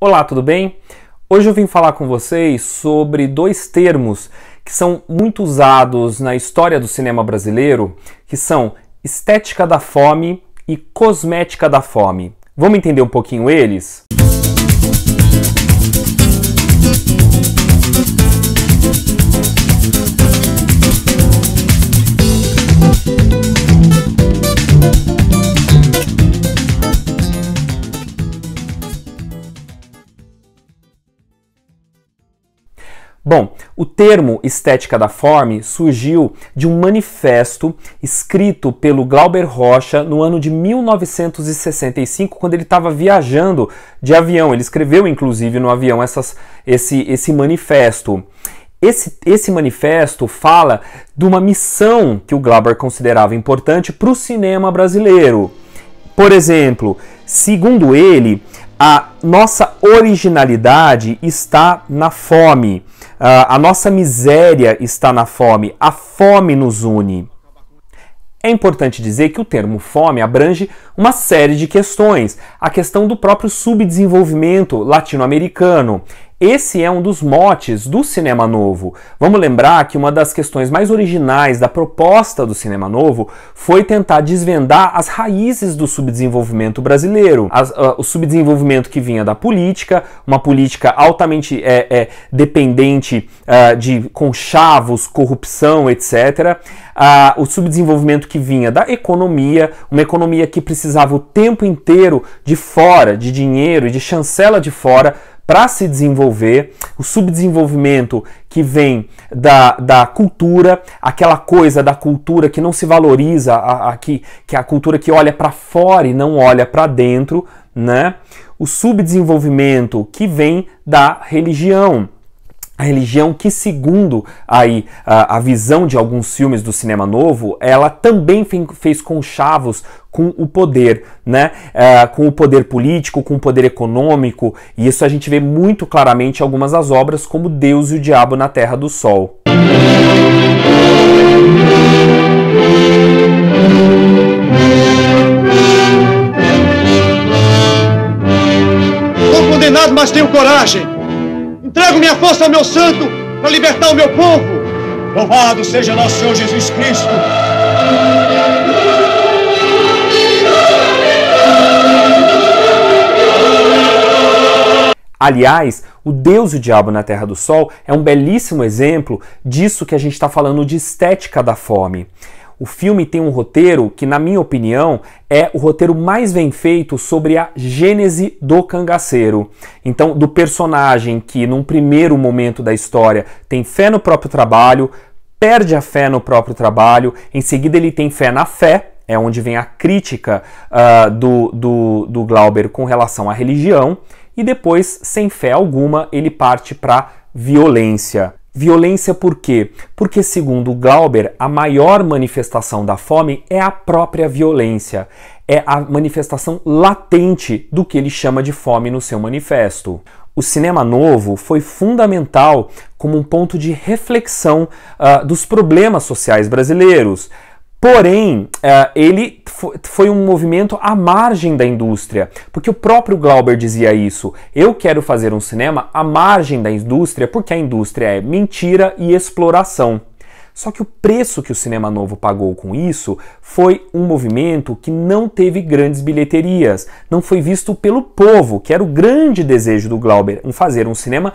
Olá, tudo bem? Hoje eu vim falar com vocês sobre dois termos que são muito usados na história do cinema brasileiro, que são estética da fome e cosmética da fome. Vamos entender um pouquinho eles? Música Bom, o termo estética da forma surgiu de um manifesto escrito pelo Glauber Rocha no ano de 1965, quando ele estava viajando de avião. Ele escreveu, inclusive, no avião essas, esse, esse manifesto. Esse, esse manifesto fala de uma missão que o Glauber considerava importante para o cinema brasileiro. Por exemplo, segundo ele, a nossa originalidade está na fome. Ah, a nossa miséria está na fome, a fome nos une. É importante dizer que o termo fome abrange uma série de questões. A questão do próprio subdesenvolvimento latino-americano. Esse é um dos motes do cinema novo. Vamos lembrar que uma das questões mais originais da proposta do cinema novo foi tentar desvendar as raízes do subdesenvolvimento brasileiro. As, uh, o subdesenvolvimento que vinha da política, uma política altamente é, é, dependente uh, de conchavos, corrupção, etc. Uh, ah, o subdesenvolvimento que vinha da economia, uma economia que precisava o tempo inteiro de fora, de dinheiro e de chancela de fora para se desenvolver, o subdesenvolvimento que vem da, da cultura, aquela coisa da cultura que não se valoriza, aqui que, que é a cultura que olha para fora e não olha para dentro, né? O subdesenvolvimento que vem da religião a religião que, segundo aí, a, a, visão de alguns filmes do cinema novo, ela também fez conchavos com o poder, né? É, com o poder político, com o poder econômico, e isso a gente vê muito claramente em algumas das obras, como Deus e o Diabo na Terra do Sol. Estou condenado, mas tenho coragem. Entrego minha força ao meu santo para libertar o meu povo. Louvado seja nosso Senhor Jesus Cristo. Aliás, o Deus e o Diabo na Terra do Sol é um belíssimo exemplo disso que a gente está falando de estética da fome. O filme tem um roteiro que, na minha opinião, é o roteiro mais bem feito sobre a gênese do cangaceiro. Então, do personagem que, num primeiro momento da história, tem fé no próprio trabalho, perde a fé no próprio trabalho, em seguida, ele tem fé na fé. É onde vem a crítica uh, do, do, do Glauber com relação à religião, e depois, sem fé alguma, ele parte para violência. Violência por quê? Porque, segundo Glauber, a maior manifestação da fome é a própria violência. É a manifestação latente do que ele chama de fome no seu manifesto. O cinema novo foi fundamental como um ponto de reflexão uh, dos problemas sociais brasileiros. Porém, é, ele foi um movimento à margem da indústria, porque o próprio Glauber dizia isso. Eu quero fazer um cinema à margem da indústria, porque a indústria é mentira e exploração. Só que o preço que o cinema novo pagou com isso foi um movimento que não teve grandes bilheterias, não foi visto pelo povo, que era o grande desejo do Glauber, em fazer um cinema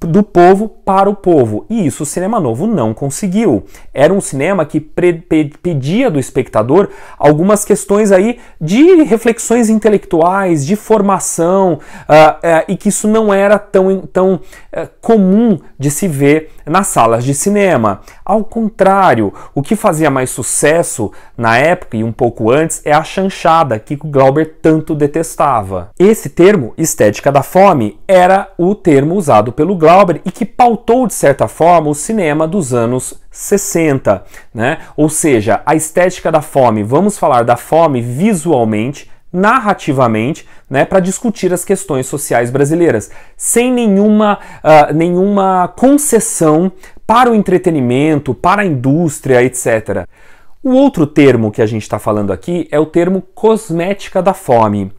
do povo para o povo. E isso o cinema novo não conseguiu. Era um cinema que pedia do espectador algumas questões aí de reflexões intelectuais, de formação, uh, uh, e que isso não era tão, tão uh, comum de se ver nas salas de cinema. Ao contrário, o que fazia mais sucesso na época e um pouco antes é a chanchada que o Glauber tanto detestava. Esse termo, estética da fome, era o termo usado pelo pelo Glauber e que pautou, de certa forma, o cinema dos anos 60. Né? Ou seja, a estética da fome, vamos falar da fome visualmente, narrativamente, né, para discutir as questões sociais brasileiras, sem nenhuma, uh, nenhuma concessão para o entretenimento, para a indústria, etc. O outro termo que a gente está falando aqui é o termo cosmética da fome.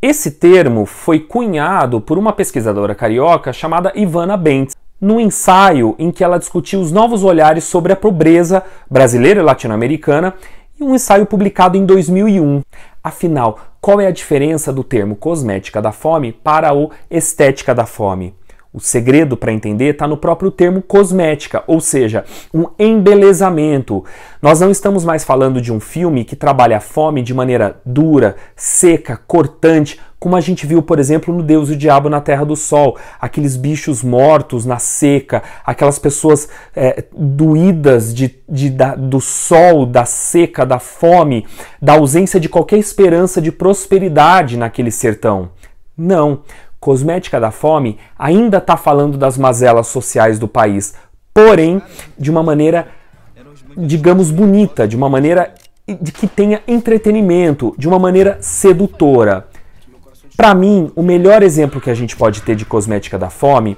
Esse termo foi cunhado por uma pesquisadora carioca chamada Ivana Bentes, num ensaio em que ela discutiu os novos olhares sobre a pobreza brasileira e latino-americana, e um ensaio publicado em 2001. Afinal, qual é a diferença do termo cosmética da fome para o estética da fome? o segredo para entender está no próprio termo cosmética, ou seja, um embelezamento. Nós não estamos mais falando de um filme que trabalha a fome de maneira dura, seca, cortante, como a gente viu, por exemplo, no Deus e o Diabo na Terra do Sol, aqueles bichos mortos na seca, aquelas pessoas é, doídas de, de da, do sol, da seca, da fome, da ausência de qualquer esperança de prosperidade naquele sertão. Não cosmética da fome ainda está falando das mazelas sociais do país, porém de uma maneira, digamos, bonita, de uma maneira que tenha entretenimento, de uma maneira sedutora. Para mim, o melhor exemplo que a gente pode ter de cosmética da fome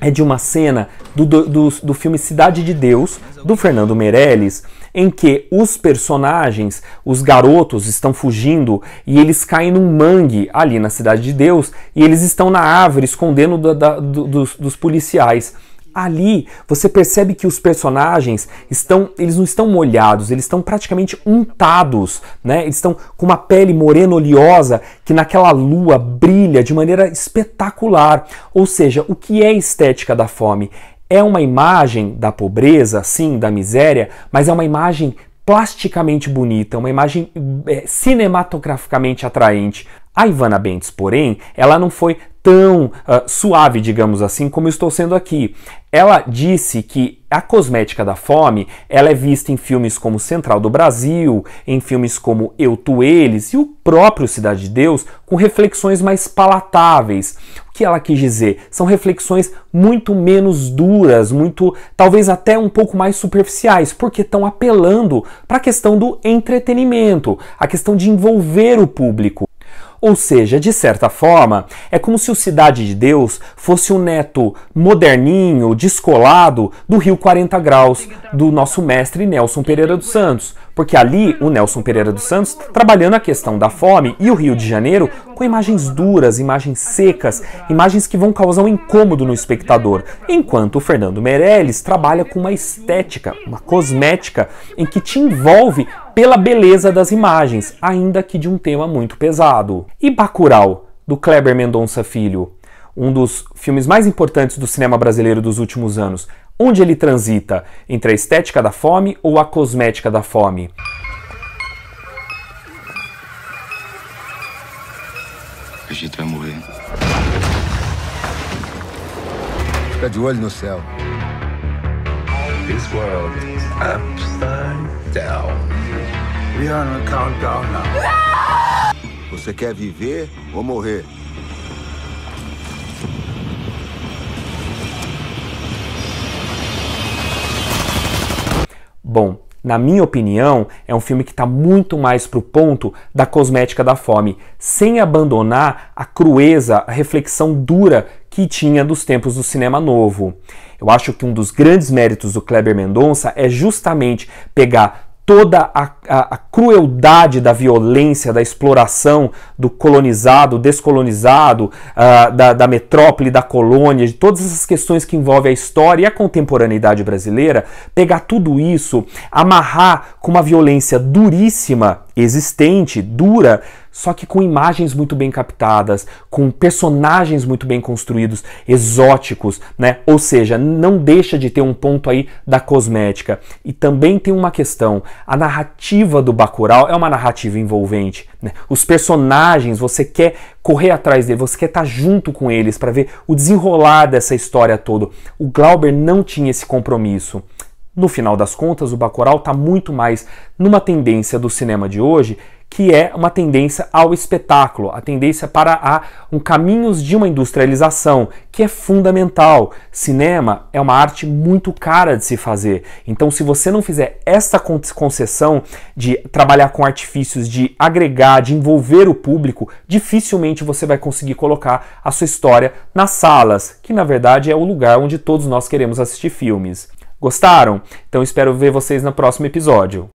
é de uma cena do, do, do, do filme Cidade de Deus, do Fernando Meirelles, em que os personagens, os garotos, estão fugindo e eles caem num mangue ali na Cidade de Deus e eles estão na árvore escondendo da, da, do, dos, dos policiais. Ali você percebe que os personagens estão, eles não estão molhados, eles estão praticamente untados, né? Eles estão com uma pele morena oleosa que naquela lua brilha de maneira espetacular. Ou seja, o que é estética da fome? É uma imagem da pobreza, sim, da miséria, mas é uma imagem plasticamente bonita, uma imagem é, cinematograficamente atraente. A Ivana Bentes, porém, ela não foi tão uh, suave, digamos assim, como estou sendo aqui. Ela disse que a cosmética da fome, ela é vista em filmes como Central do Brasil, em filmes como Eu Tu Eles e o próprio Cidade de Deus, com reflexões mais palatáveis. O que ela quis dizer? São reflexões muito menos duras, muito talvez até um pouco mais superficiais, porque estão apelando para a questão do entretenimento, a questão de envolver o público. Ou seja, de certa forma, é como se o Cidade de Deus fosse um neto moderninho, descolado do Rio 40 Graus do nosso mestre Nelson Pereira dos Santos. Porque ali o Nelson Pereira dos Santos trabalhando a questão da fome e o Rio de Janeiro com imagens duras, imagens secas, imagens que vão causar um incômodo no espectador, enquanto o Fernando Meirelles trabalha com uma estética, uma cosmética em que te envolve pela beleza das imagens, ainda que de um tema muito pesado. E Bacurau, do Kleber Mendonça Filho, um dos filmes mais importantes do cinema brasileiro dos últimos anos, Onde ele transita? Entre a estética da fome ou a cosmética da fome? A gente vai morrer. Fica de olho no céu. This world is upside down. We are on a countdown now. Você quer viver ou morrer? Bom, na minha opinião, é um filme que está muito mais para o ponto da cosmética da fome, sem abandonar a crueza, a reflexão dura que tinha dos tempos do cinema novo. Eu acho que um dos grandes méritos do Kleber Mendonça é justamente pegar toda a, a, a, crueldade da violência, da exploração do colonizado, descolonizado, uh, da, da, metrópole, da colônia, de todas essas questões que envolvem a história e a contemporaneidade brasileira, pegar tudo isso, amarrar com uma violência duríssima existente, dura, só que com imagens muito bem captadas, com personagens muito bem construídos, exóticos, né? Ou seja, não deixa de ter um ponto aí da cosmética. E também tem uma questão, a narrativa do Bacurau é uma narrativa envolvente, né? Os personagens, você quer correr atrás deles, você quer estar tá junto com eles para ver o desenrolar dessa história toda. O Glauber não tinha esse compromisso. No final das contas, o Bacurau está muito mais numa tendência do cinema de hoje, que é uma tendência ao espetáculo, a tendência para a, um caminhos de uma industrialização, que é fundamental. Cinema é uma arte muito cara de se fazer. Então, se você não fizer essa concessão de trabalhar com artifícios, de agregar, de envolver o público, dificilmente você vai conseguir colocar a sua história nas salas, que na verdade é o lugar onde todos nós queremos assistir filmes. Gostaram? Então espero ver vocês no próximo episódio.